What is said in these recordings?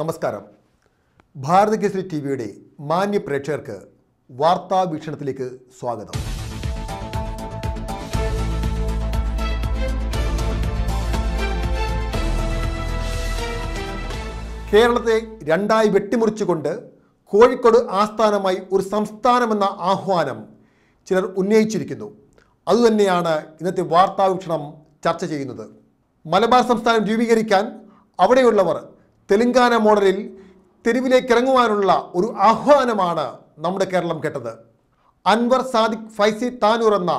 നമസ്കാരം കേസരി ടി വിയുടെ മാന്യ പ്രേക്ഷകർക്ക് വാർത്താ വീക്ഷണത്തിലേക്ക് സ്വാഗതം കേരളത്തെ രണ്ടായി വെട്ടിമുറിച്ചുകൊണ്ട് കോഴിക്കോട് ആസ്ഥാനമായി ഒരു സംസ്ഥാനമെന്ന ആഹ്വാനം ചിലർ ഉന്നയിച്ചിരിക്കുന്നു അതുതന്നെയാണ് ഇന്നത്തെ വാർത്താവീക്ഷണം ചർച്ച ചെയ്യുന്നത് മലബാർ സംസ്ഥാനം രൂപീകരിക്കാൻ അവിടെയുള്ളവർ തെലങ്കാന മോഡലിൽ തെരുവിലേക്ക് ഇറങ്ങുവാനുള്ള ഒരു ആഹ്വാനമാണ് നമ്മുടെ കേരളം കേട്ടത് അൻവർ സാദിഖ് ഫൈസി താനൂർ എന്ന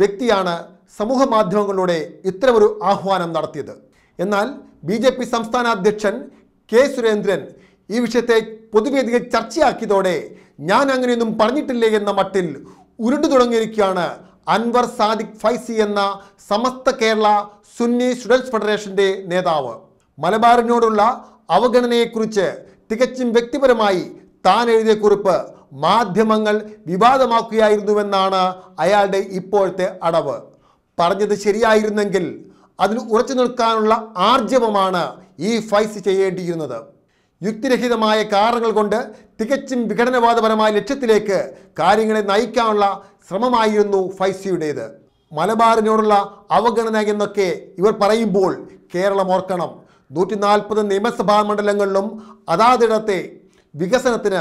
വ്യക്തിയാണ് സമൂഹ മാധ്യമങ്ങളിലൂടെ ഇത്തരമൊരു ആഹ്വാനം നടത്തിയത് എന്നാൽ ബി ജെ പി സംസ്ഥാന അധ്യക്ഷൻ കെ സുരേന്ദ്രൻ ഈ വിഷയത്തെ പൊതുവേദിക ചർച്ചയാക്കിയതോടെ ഞാൻ അങ്ങനെയൊന്നും പറഞ്ഞിട്ടില്ലേ എന്ന മട്ടിൽ ഉരുണ്ടു തുടങ്ങിയിരിക്കുകയാണ് അൻവർ സാദിഖ് ഫൈസി എന്ന സമസ്ത കേരള സുന്നി സ്റ്റുഡൻസ് ഫെഡറേഷൻ്റെ നേതാവ് മലബാറിനോടുള്ള അവഗണനയെക്കുറിച്ച് തികച്ചും വ്യക്തിപരമായി താൻ എഴുതിയ കുറിപ്പ് മാധ്യമങ്ങൾ വിവാദമാക്കുകയായിരുന്നുവെന്നാണ് അയാളുടെ ഇപ്പോഴത്തെ അടവ് പറഞ്ഞത് ശരിയായിരുന്നെങ്കിൽ അതിൽ ഉറച്ചു നിൽക്കാനുള്ള ആർജവമാണ് ഈ ഫൈസ് ചെയ്യേണ്ടിയിരുന്നത് യുക്തിരഹിതമായ കാരണങ്ങൾ കൊണ്ട് തികച്ചും വിഘടനവാദപരമായ ലക്ഷ്യത്തിലേക്ക് കാര്യങ്ങളെ നയിക്കാനുള്ള ശ്രമമായിരുന്നു ഫൈസിയുടേത് മലബാറിനോടുള്ള അവഗണന എന്നൊക്കെ ഇവർ പറയുമ്പോൾ കേരളം ഓർക്കണം നൂറ്റി നാൽപ്പത് നിയമസഭാ മണ്ഡലങ്ങളിലും അതാതിടത്തെ വികസനത്തിന്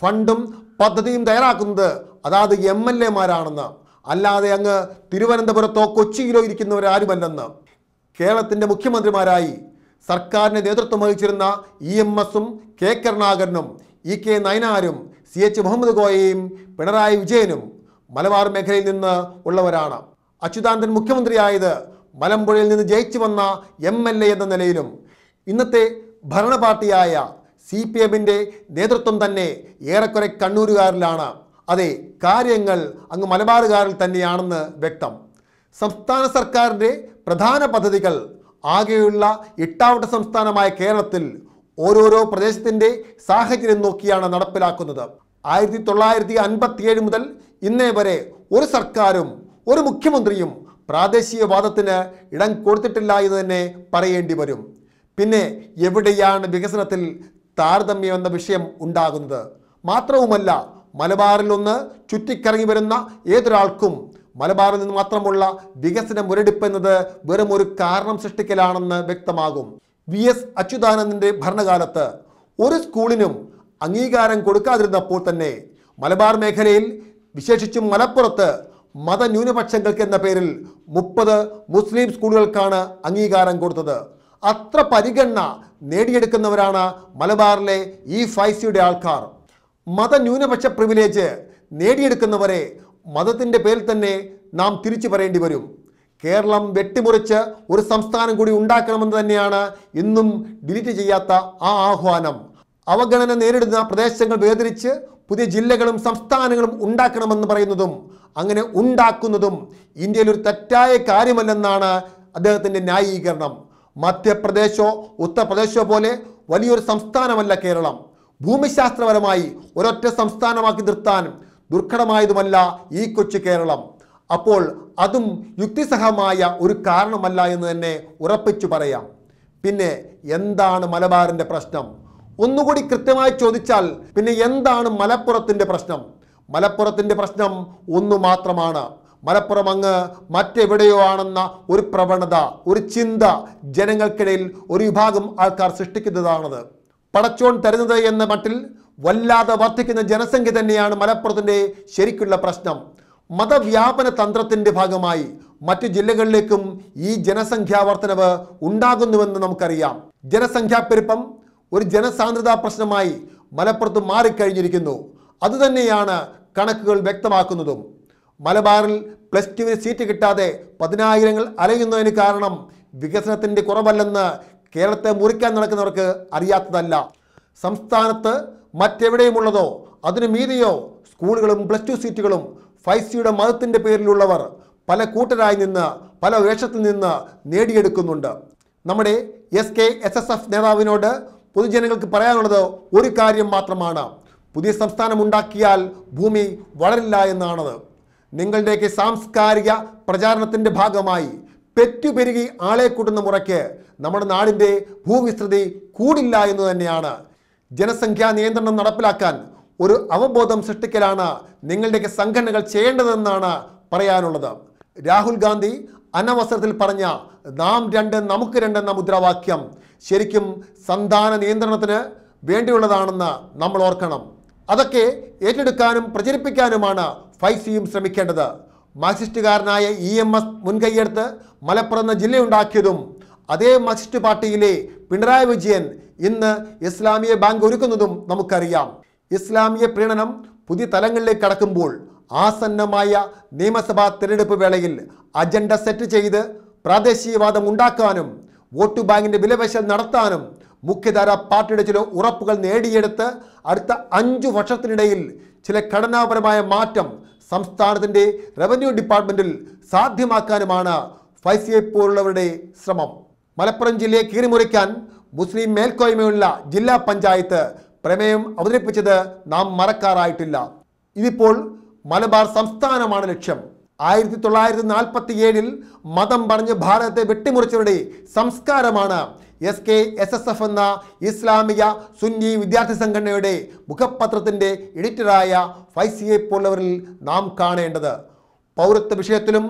ഫണ്ടും പദ്ധതിയും തയ്യാറാക്കുന്നത് അതാത് എം എൽ എമാരാണെന്ന് അല്ലാതെ അങ്ങ് തിരുവനന്തപുരത്തോ കൊച്ചിയിലോ ഇരിക്കുന്നവരാരുമല്ലെന്ന് കേരളത്തിൻ്റെ മുഖ്യമന്ത്രിമാരായി സർക്കാരിൻ്റെ നേതൃത്വം വഹിച്ചിരുന്ന ഇ എം എസും കെ കരുണാകരനും ഇ കെ നയനാരും സി എച്ച് മുഹമ്മദ് ഗോയയും പിണറായി വിജയനും മലബാർ മേഖലയിൽ നിന്ന് ഉള്ളവരാണ് അച്യുതാനന്ദൻ മുഖ്യമന്ത്രിയായത് മലമ്പുഴയിൽ നിന്ന് ജയിച്ചു വന്ന എം എൽ എ എന്ന നിലയിലും ഇന്നത്തെ ഭരണപാർട്ടിയായ സി പി എമ്മിൻ്റെ നേതൃത്വം തന്നെ ഏറെക്കുറെ കണ്ണൂരുകാരിലാണ് അതെ കാര്യങ്ങൾ അങ്ങ് മലബാറുകാരിൽ തന്നെയാണെന്ന് വ്യക്തം സംസ്ഥാന സർക്കാരിൻ്റെ പ്രധാന പദ്ധതികൾ ആകെയുള്ള എട്ടാവട്ട സംസ്ഥാനമായ കേരളത്തിൽ ഓരോരോ പ്രദേശത്തിൻ്റെ സാഹചര്യം നോക്കിയാണ് നടപ്പിലാക്കുന്നത് ആയിരത്തി തൊള്ളായിരത്തി അൻപത്തിയേഴ് മുതൽ ഇന്നേ വരെ ഒരു സർക്കാരും ഒരു മുഖ്യമന്ത്രിയും പ്രാദേശികവാദത്തിന് ഇടം കൊടുത്തിട്ടില്ല എന്ന് തന്നെ പറയേണ്ടി വരും പിന്നെ എവിടെയാണ് വികസനത്തിൽ താരതമ്യം എന്ന വിഷയം ഉണ്ടാകുന്നത് മാത്രവുമല്ല മലബാറിൽ ഒന്ന് ചുറ്റിക്കറങ്ങി വരുന്ന ഏതൊരാൾക്കും മലബാറിൽ നിന്ന് മാത്രമുള്ള വികസന മുരടിപ്പ് എന്നത് വെറും ഒരു കാരണം സൃഷ്ടിക്കലാണെന്ന് വ്യക്തമാകും വി എസ് അച്യുതാനന്ദൻ്റെ ഭരണകാലത്ത് ഒരു സ്കൂളിനും അംഗീകാരം കൊടുക്കാതിരുന്നപ്പോൾ തന്നെ മലബാർ മേഖലയിൽ വിശേഷിച്ചും മലപ്പുറത്ത് മതന്യൂനപക്ഷങ്ങൾക്ക് എന്ന പേരിൽ മുപ്പത് മുസ്ലിം സ്കൂളുകൾക്കാണ് അംഗീകാരം കൊടുത്തത് അത്ര പരിഗണന നേടിയെടുക്കുന്നവരാണ് മലബാറിലെ ഈ ഫൈസിയുടെ ആൾക്കാർ മതന്യൂനപക്ഷ പ്രിവിലേജ് നേടിയെടുക്കുന്നവരെ മതത്തിൻ്റെ പേരിൽ തന്നെ നാം തിരിച്ചു പറയേണ്ടി വരും കേരളം വെട്ടിമുറിച്ച് ഒരു സംസ്ഥാനം കൂടി ഉണ്ടാക്കണമെന്ന് തന്നെയാണ് ഇന്നും ഡിലീറ്റ് ചെയ്യാത്ത ആ ആഹ്വാനം അവഗണന നേരിടുന്ന പ്രദേശങ്ങൾ വേദനിച്ച് പുതിയ ജില്ലകളും സംസ്ഥാനങ്ങളും ഉണ്ടാക്കണമെന്ന് പറയുന്നതും അങ്ങനെ ഉണ്ടാക്കുന്നതും ഇന്ത്യയിൽ ഒരു തെറ്റായ കാര്യമല്ലെന്നാണ് അദ്ദേഹത്തിൻ്റെ ന്യായീകരണം മധ്യപ്രദേശോ ഉത്തർപ്രദേശോ പോലെ വലിയൊരു സംസ്ഥാനമല്ല കേരളം ഭൂമിശാസ്ത്രപരമായി ഒരൊറ്റ സംസ്ഥാനമാക്കി നിർത്താൻ ദുർഘടമായതുമല്ല ഈ കൊച്ചു കേരളം അപ്പോൾ അതും യുക്തിസഹമായ ഒരു കാരണമല്ല എന്ന് തന്നെ ഉറപ്പിച്ചു പറയാം പിന്നെ എന്താണ് മലബാറിൻ്റെ പ്രശ്നം ഒന്നുകൂടി കൃത്യമായി ചോദിച്ചാൽ പിന്നെ എന്താണ് മലപ്പുറത്തിൻ്റെ പ്രശ്നം മലപ്പുറത്തിൻ്റെ പ്രശ്നം ഒന്നു മാത്രമാണ് മലപ്പുറം അങ്ങ് മറ്റെവിടെയോ ആണെന്ന ഒരു പ്രവണത ഒരു ചിന്ത ജനങ്ങൾക്കിടയിൽ ഒരു വിഭാഗം ആൾക്കാർ സൃഷ്ടിക്കുന്നതാണത് പടച്ചോൺ തരുന്നത് എന്ന മട്ടിൽ വല്ലാതെ വർദ്ധിക്കുന്ന ജനസംഖ്യ തന്നെയാണ് മലപ്പുറത്തിൻ്റെ ശരിക്കുള്ള പ്രശ്നം മതവ്യാപന തന്ത്രത്തിൻ്റെ ഭാഗമായി മറ്റു ജില്ലകളിലേക്കും ഈ ജനസംഖ്യാ വർധനവ് ഉണ്ടാകുന്നുവെന്ന് നമുക്കറിയാം ജനസംഖ്യാപ്പെരുപ്പം ഒരു ജനസാന്ദ്രതാ പ്രശ്നമായി മലപ്പുറത്ത് മാറിക്കഴിഞ്ഞിരിക്കുന്നു അതുതന്നെയാണ് കണക്കുകൾ വ്യക്തമാക്കുന്നതും മലബാറിൽ പ്ലസ് ടുവിന് സീറ്റ് കിട്ടാതെ പതിനായിരങ്ങൾ അലയുന്നതിന് കാരണം വികസനത്തിൻ്റെ കുറവല്ലെന്ന് കേരളത്തെ മുറിക്കാൻ നടക്കുന്നവർക്ക് അറിയാത്തതല്ല സംസ്ഥാനത്ത് മറ്റെവിടെയുമുള്ളതോ അതിനു മീതിയോ സ്കൂളുകളും പ്ലസ് ടു സീറ്റുകളും ഫൈവ് സിയുടെ മതത്തിൻ്റെ പേരിലുള്ളവർ പല കൂട്ടരായി നിന്ന് പല വേഷത്തിൽ നിന്ന് നേടിയെടുക്കുന്നുണ്ട് നമ്മുടെ S K S S F നേതാവിനോട് പൊതുജനങ്ങൾക്ക് പറയാനുള്ളത് ഒരു കാര്യം മാത്രമാണ് പുതിയ സംസ്ഥാനം ഉണ്ടാക്കിയാൽ ഭൂമി വളരില്ല എന്നാണത് നിങ്ങളുടെയൊക്കെ സാംസ്കാരിക പ്രചാരണത്തിൻ്റെ ഭാഗമായി പെറ്റുപെരുകി ആളെ കൂട്ടുന്ന മുറയ്ക്ക് നമ്മുടെ നാടിൻ്റെ ഭൂവിസ്തൃതി കൂടില്ല എന്ന് തന്നെയാണ് ജനസംഖ്യാ നിയന്ത്രണം നടപ്പിലാക്കാൻ ഒരു അവബോധം സൃഷ്ടിക്കലാണ് നിങ്ങളുടെയൊക്കെ സംഘടനകൾ ചെയ്യേണ്ടതെന്നാണ് പറയാനുള്ളത് രാഹുൽ ഗാന്ധി അനവസരത്തിൽ പറഞ്ഞ നാം രണ്ട് നമുക്ക് രണ്ടെന്ന മുദ്രാവാക്യം ശരിക്കും സന്താന നിയന്ത്രണത്തിന് വേണ്ടിയുള്ളതാണെന്ന് നമ്മൾ ഓർക്കണം അതൊക്കെ ഏറ്റെടുക്കാനും പ്രചരിപ്പിക്കാനുമാണ് ഫൈസിയും ശ്രമിക്കേണ്ടത് മാർക്സിസ്റ്റുകാരനായ ഇ എം എസ് മുൻകൈയെടുത്ത് മലപ്പുറം ജില്ലയുണ്ടാക്കിയതും അതേ മാർക്സിസ്റ്റ് പാർട്ടിയിലെ പിണറായി വിജയൻ ഇന്ന് ഇസ്ലാമിയ ബാങ്ക് ഒരുക്കുന്നതും നമുക്കറിയാം ഇസ്ലാമിയ പ്രീണനം പുതിയ തലങ്ങളിലേക്ക് കടക്കുമ്പോൾ ആസന്നമായ നിയമസഭാ തിരഞ്ഞെടുപ്പ് വേളയിൽ അജണ്ട സെറ്റ് ചെയ്ത് പ്രാദേശികവാദം ഉണ്ടാക്കാനും വോട്ട് ബാങ്കിൻ്റെ വിലപേശൽ നടത്താനും മുഖ്യധാര പാർട്ടിയുടെ ചില ഉറപ്പുകൾ നേടിയെടുത്ത് അടുത്ത അഞ്ചു വർഷത്തിനിടയിൽ ചില ഘടനാപരമായ മാറ്റം സംസ്ഥാനത്തിൻ്റെ റവന്യൂ ഡിപ്പാർട്ട്മെൻറ്റിൽ സാധ്യമാക്കാനുമാണ് ഫൈസിയെ പോലുള്ളവരുടെ ശ്രമം മലപ്പുറം ജില്ലയെ കീറിമുറിക്കാൻ മുസ്ലിം മേൽക്കോയ്മയുള്ള ജില്ലാ പഞ്ചായത്ത് പ്രമേയം അവതരിപ്പിച്ചത് നാം മറക്കാറായിട്ടില്ല ഇതിപ്പോൾ മലബാർ സംസ്ഥാനമാണ് ലക്ഷ്യം ആയിരത്തി തൊള്ളായിരത്തി നാൽപ്പത്തി ഏഴിൽ മതം പറഞ്ഞ് ഭാരതത്തെ വെട്ടിമുറിച്ചവരുടെ സംസ്കാരമാണ് S K S S F എന്ന ഇസ്ലാമിക സുന്നി വിദ്യാർത്ഥി സംഘടനയുടെ മുഖപത്രത്തിൻ്റെ എഡിറ്ററായ ഫൈസിയെ പോലുള്ളവരിൽ നാം കാണേണ്ടത് പൗരത്വ വിഷയത്തിലും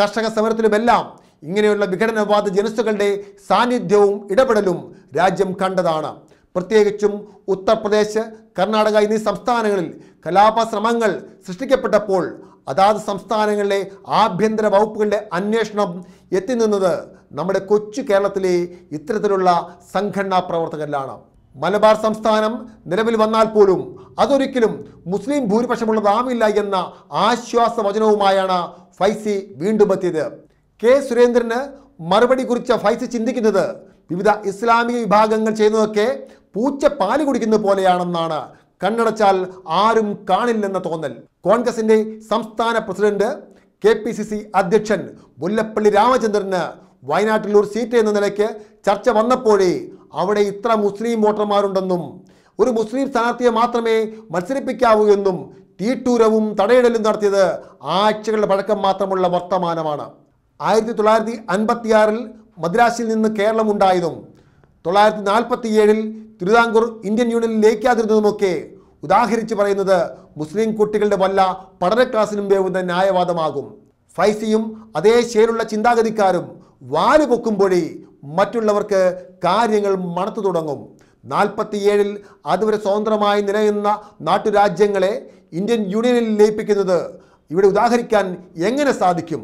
കർഷക സമരത്തിലുമെല്ലാം ഇങ്ങനെയുള്ള വിഘടനവാദ ജനസുകളുടെ സാന്നിധ്യവും ഇടപെടലും രാജ്യം കണ്ടതാണ് പ്രത്യേകിച്ചും ഉത്തർപ്രദേശ് കർണാടക എന്നീ സംസ്ഥാനങ്ങളിൽ കലാപ ശ്രമങ്ങൾ സൃഷ്ടിക്കപ്പെട്ടപ്പോൾ അതാത് സംസ്ഥാനങ്ങളിലെ ആഭ്യന്തര വകുപ്പുകളുടെ അന്വേഷണം എത്തി നിന്നത് നമ്മുടെ കൊച്ചു കേരളത്തിലെ ഇത്തരത്തിലുള്ള സംഘടനാ പ്രവർത്തകരിലാണ് മലബാർ സംസ്ഥാനം നിലവിൽ വന്നാൽ പോലും അതൊരിക്കലും മുസ്ലിം ഭൂരിപക്ഷമുള്ളതാവില്ല എന്ന ആശ്വാസവചനവുമായാണ് ഫൈസി വീണ്ടും എത്തിയത് കെ സുരേന്ദ്രന് മറുപടി കുറിച്ച ഫൈസി ചിന്തിക്കുന്നത് വിവിധ ഇസ്ലാമിക വിഭാഗങ്ങൾ ചെയ്യുന്നതൊക്കെ പൂച്ച പാല് കുടിക്കുന്ന പോലെയാണെന്നാണ് കണ്ണടച്ചാൽ ആരും കാണില്ലെന്ന തോന്നൽ കോൺഗ്രസിന്റെ സംസ്ഥാന president K P C C അധ്യക്ഷൻ മുല്ലപ്പള്ളി രാമചന്ദ്രന് വയനാട്ടിലൂർ സീറ്റ് എന്ന നിലയ്ക്ക് ചർച്ച വന്നപ്പോഴേ അവിടെ ഇത്ര മുസ്ലിം വോട്ടർമാരുണ്ടെന്നും ഒരു മുസ്ലിം സ്ഥാനാർത്ഥിയെ മാത്രമേ മത്സരിപ്പിക്കാവൂ എന്നും തീട്ടൂരവും തടയിടലും നടത്തിയത് ആഴ്ചകളുടെ പഴക്കം മാത്രമുള്ള വർത്തമാനമാണ് ആയിരത്തി തൊള്ളായിരത്തി അൻപത്തിയാറിൽ മദ്രാസിൽ നിന്ന് കേരളം ഉണ്ടായതും തൊള്ളായിരത്തി നാൽപ്പത്തിയേഴിൽ തിരുവിതാംകൂർ ഇന്ത്യൻ യൂണിയനിൽ ലയിക്കാതിരുന്നതുമൊക്കെ ഉദാഹരിച്ച് പറയുന്നത് മുസ്ലിം കുട്ടികളുടെ വല്ല പഠന ക്ലാസ്സിനും വേവുന്ന ന്യായവാദമാകും ഫൈസിയും അതേ ശേലുള്ള ചിന്താഗതിക്കാരും വാല് പൊക്കുമ്പോഴേ മറ്റുള്ളവർക്ക് കാര്യങ്ങൾ മണത്തു തുടങ്ങും നാൽപ്പത്തിയേഴിൽ അതുവരെ സ്വതന്ത്രമായി നിലനിന്ന നാട്ടുരാജ്യങ്ങളെ ഇന്ത്യൻ യൂണിയനിൽ ലയിപ്പിക്കുന്നത് ഇവിടെ ഉദാഹരിക്കാൻ എങ്ങനെ സാധിക്കും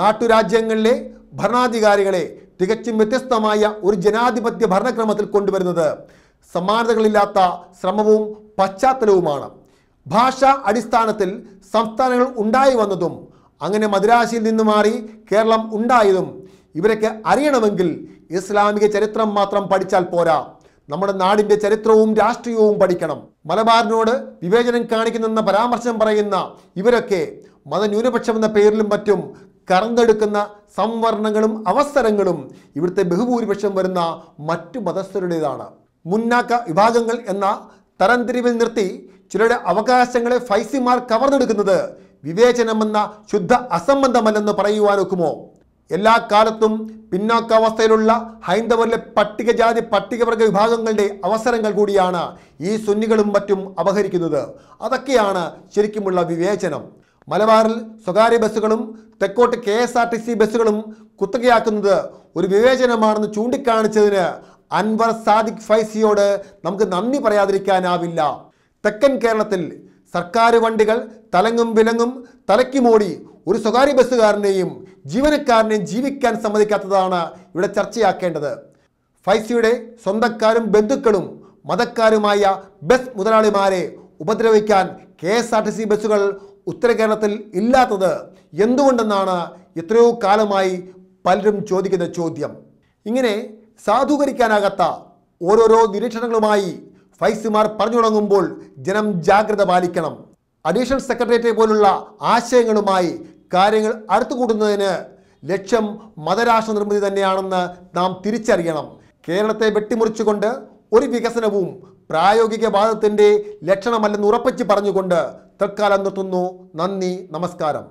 നാട്ടുരാജ്യങ്ങളിലെ ഭരണാധികാരികളെ തികച്ചും വ്യത്യസ്തമായ ഒരു ജനാധിപത്യ ഭരണക്രമത്തിൽ കൊണ്ടുവരുന്നത് സമാനതകളില്ലാത്ത ശ്രമവും പശ്ചാത്തലവുമാണ് ഭാഷാ അടിസ്ഥാനത്തിൽ സംസ്ഥാനങ്ങൾ ഉണ്ടായി വന്നതും അങ്ങനെ മദ്രാശിയിൽ നിന്ന് മാറി കേരളം ഉണ്ടായതും ഇവരൊക്കെ അറിയണമെങ്കിൽ ഇസ്ലാമിക ചരിത്രം മാത്രം പഠിച്ചാൽ പോരാ നമ്മുടെ നാടിൻ്റെ ചരിത്രവും രാഷ്ട്രീയവും പഠിക്കണം മലബാറിനോട് വിവേചനം കാണിക്കുന്നെന്ന പരാമർശം പറയുന്ന ഇവരൊക്കെ മതന്യൂനപക്ഷം എന്ന പേരിലും മറ്റും കറന്നെടുക്കുന്ന സംവരണങ്ങളും അവസരങ്ങളും ഇവിടുത്തെ ബഹുഭൂരിപക്ഷം വരുന്ന മറ്റു മതസ്ഥരുടേതാണ് മുന്നാക്ക വിഭാഗങ്ങൾ എന്ന തരംതിരിവിൽ നിർത്തി ചിലരുടെ അവകാശങ്ങളെ ഫൈസിമാർ കവർന്നെടുക്കുന്നത് വിവേചനമെന്ന ശുദ്ധ അസംബന്ധമല്ലെന്ന് പറയുവാനൊക്കുമോ എല്ലാ കാലത്തും പിന്നാക്കാവസ്ഥയിലുള്ള ഹൈന്ദവരിലെ പട്ടികജാതി പട്ടികവർഗ വിഭാഗങ്ങളുടെ അവസരങ്ങൾ കൂടിയാണ് ഈ സുന്നികളും മറ്റും അപഹരിക്കുന്നത് അതൊക്കെയാണ് ശരിക്കുമുള്ള വിവേചനം മലബാറിൽ സ്വകാര്യ ബസ്സുകളും തെക്കോട്ട് K S R T C ബസ്സുകളും കുത്തുകയാക്കുന്നത് ഒരു വിവേചനമാണെന്ന് ചൂണ്ടിക്കാണിച്ചതിന് അൻവർ സാദിഖ് ഫൈസിയോട് നമുക്ക് നന്ദി പറയാതിരിക്കാനാവില്ല തെക്കൻ കേരളത്തിൽ സർക്കാർ വണ്ടികൾ തലങ്ങും വിലങ്ങും തലയ്ക്ക് ഒരു സ്വകാര്യ ബസ്സുകാരനെയും ജീവനക്കാരനെയും ജീവിക്കാൻ സമ്മതിക്കാത്തതാണ് ഇവിടെ ചർച്ചയാക്കേണ്ടത് ഫൈസിയുടെ സ്വന്തക്കാരും ബന്ധുക്കളും മതക്കാരുമായ ബസ് മുതലാളിമാരെ ഉപദ്രവിക്കാൻ K S R T C ബസ്സുകൾ ഉത്തര കേരളത്തിൽ ഇല്ലാത്തത് എന്തുകൊണ്ടെന്നാണ് എത്രയോ കാലമായി പലരും ചോദിക്കുന്ന ചോദ്യം ഇങ്ങനെ സാധൂകരിക്കാനാകാത്ത ഓരോരോ നിരീക്ഷണങ്ങളുമായി ഫൈസിമാർ പറഞ്ഞു തുടങ്ങുമ്പോൾ ജനം ജാഗ്രത പാലിക്കണം അഡീഷണൽ സെക്രട്ടേറിയറ്റ് പോലുള്ള ആശയങ്ങളുമായി കാര്യങ്ങൾ അടുത്തുകൂട്ടുന്നതിന് ലക്ഷ്യം മതരാഷ്ട്ര നിർമ്മിതി തന്നെയാണെന്ന് നാം തിരിച്ചറിയണം കേരളത്തെ വെട്ടിമുറിച്ചുകൊണ്ട് ഒരു വികസനവും പ്രായോഗികവാദത്തിൻ്റെ ലക്ഷണമല്ലെന്ന് ഉറപ്പിച്ച് പറഞ്ഞുകൊണ്ട് തൽക്കാലം നിർത്തുന്നു നന്ദി നമസ്കാരം